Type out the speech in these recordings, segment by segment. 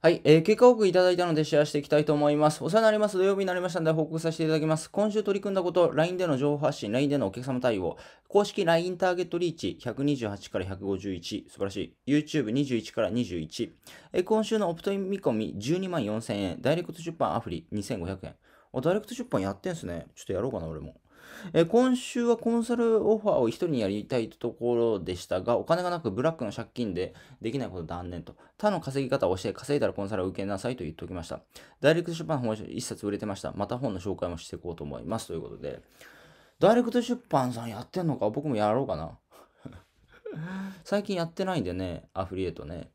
はい、えー、結果報告いただいたのでシェアしていきたいと思います。お世話になります。土曜日になりましたので報告させていただきます。今週取り組んだこと、LINE での情報発信、LINE でのお客様対応、公式 LINE ターゲットリーチ128から151、素晴らしい。YouTube21 から21、えー、今週のオプトイン見込み12万4000円、ダイレクト出版アフリ2500円。あ、ダイレクト出版やってんすね。ちょっとやろうかな、俺も。えー、今週はコンサルオファーを一人にやりたいところでしたが、お金がなくブラックの借金でできないこと断念と。他の稼ぎ方を教え、稼いだらコンサルを受けなさいと言っておきました。ダイレクト出版本一冊売れてました。また本の紹介もしていこうと思います。ということで、ダイレクト出版さんやってんのか僕もやろうかな。最近やってないんでね、アフリエイトね。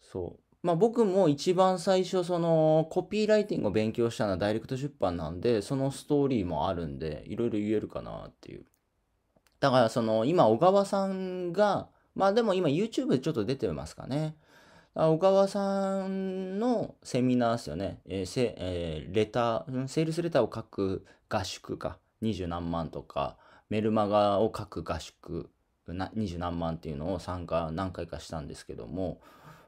そう。まあ、僕も一番最初そのコピーライティングを勉強したのはダイレクト出版なんでそのストーリーもあるんでいろいろ言えるかなっていうだからその今小川さんがまあでも今 YouTube でちょっと出てますかね小川さんのセミナーですよね、えーせえー、レターセールスレターを書く合宿か二十何万とかメルマガを書く合宿二十何万っていうのを参加何回かしたんですけども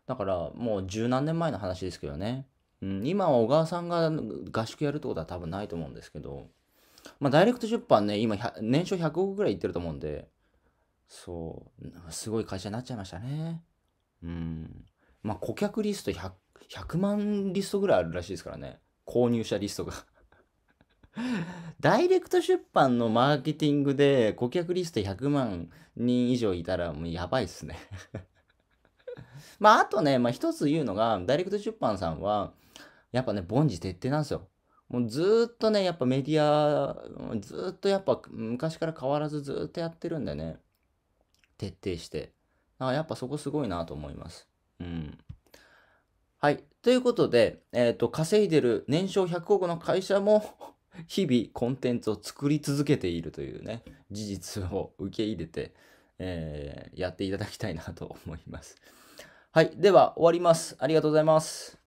だからもう十何年前の話ですけどね、うん、今は小川さんが合宿やるってことは多分ないと思うんですけど、まあ、ダイレクト出版ね、今、年商100億ぐらいいってると思うんで、そう、すごい会社になっちゃいましたね。うん。まあ、顧客リスト 100, 100万リストぐらいあるらしいですからね。購入者リストが ダイレクト出版のマーケティングで顧客リスト100万人以上いたらもうやばいっすねまあ、あとね、まあ、一つ言うのが、ダイレクト出版さんは、やっぱね、凡事徹底なんですよ。もうずっとね、やっぱメディア、ずっとやっぱ昔から変わらずずっとやってるんでね、徹底して。あやっぱそこすごいなと思います。うん。はい。ということで、えっ、ー、と、稼いでる年商100億の会社も 日々コンテンツを作り続けているというね、事実を受け入れて、えー、やっていただきたいなと思います。はい。では、終わります。ありがとうございます。